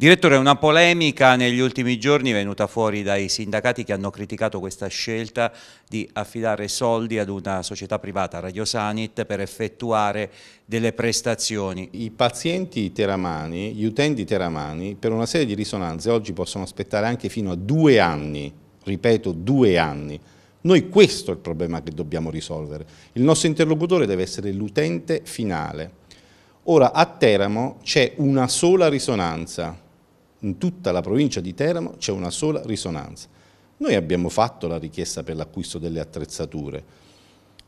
Direttore, una polemica negli ultimi giorni è venuta fuori dai sindacati che hanno criticato questa scelta di affidare soldi ad una società privata, Radio Sanit, per effettuare delle prestazioni. I pazienti teramani, gli utenti teramani, per una serie di risonanze oggi possono aspettare anche fino a due anni, ripeto due anni. Noi questo è il problema che dobbiamo risolvere. Il nostro interlocutore deve essere l'utente finale. Ora a Teramo c'è una sola risonanza, in tutta la provincia di Teramo c'è una sola risonanza. Noi abbiamo fatto la richiesta per l'acquisto delle attrezzature,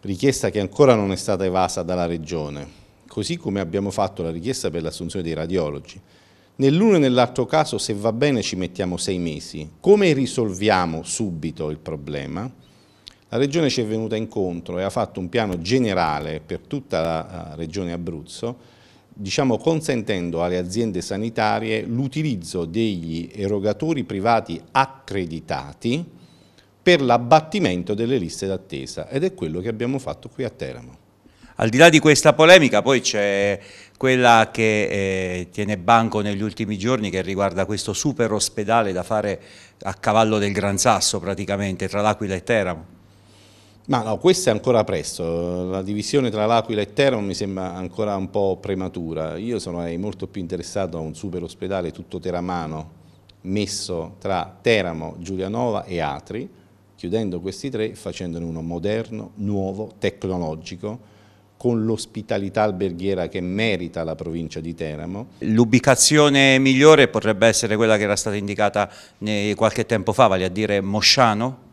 richiesta che ancora non è stata evasa dalla Regione, così come abbiamo fatto la richiesta per l'assunzione dei radiologi. Nell'uno e nell'altro caso, se va bene, ci mettiamo sei mesi. Come risolviamo subito il problema? La Regione ci è venuta incontro e ha fatto un piano generale per tutta la Regione Abruzzo diciamo, consentendo alle aziende sanitarie l'utilizzo degli erogatori privati accreditati per l'abbattimento delle liste d'attesa ed è quello che abbiamo fatto qui a Teramo. Al di là di questa polemica poi c'è quella che eh, tiene banco negli ultimi giorni che riguarda questo super ospedale da fare a cavallo del Gran Sasso praticamente tra l'Aquila e Teramo. Ma no, questo è ancora presto, la divisione tra L'Aquila e Teramo mi sembra ancora un po' prematura, io sono eh, molto più interessato a un super ospedale tutto teramano messo tra Teramo, Giulianova e Atri, chiudendo questi tre e facendone uno moderno, nuovo, tecnologico, con l'ospitalità alberghiera che merita la provincia di Teramo. L'ubicazione migliore potrebbe essere quella che era stata indicata qualche tempo fa, vale a dire Mosciano?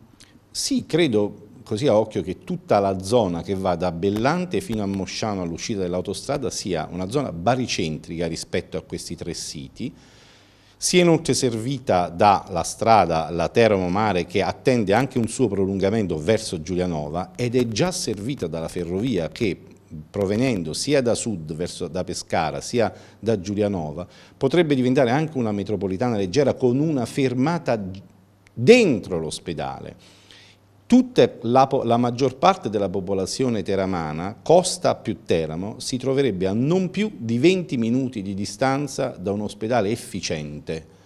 Sì, credo così a occhio che tutta la zona che va da Bellante fino a Mosciano all'uscita dell'autostrada sia una zona baricentrica rispetto a questi tre siti, si è inoltre servita dalla strada la Teramo Mare che attende anche un suo prolungamento verso Giulianova ed è già servita dalla ferrovia che provenendo sia da sud verso da Pescara sia da Giulianova potrebbe diventare anche una metropolitana leggera con una fermata dentro l'ospedale Tutta la, la, maggior parte della popolazione teramana, Costa più Teramo, si troverebbe a non più di 20 minuti di distanza da un ospedale efficiente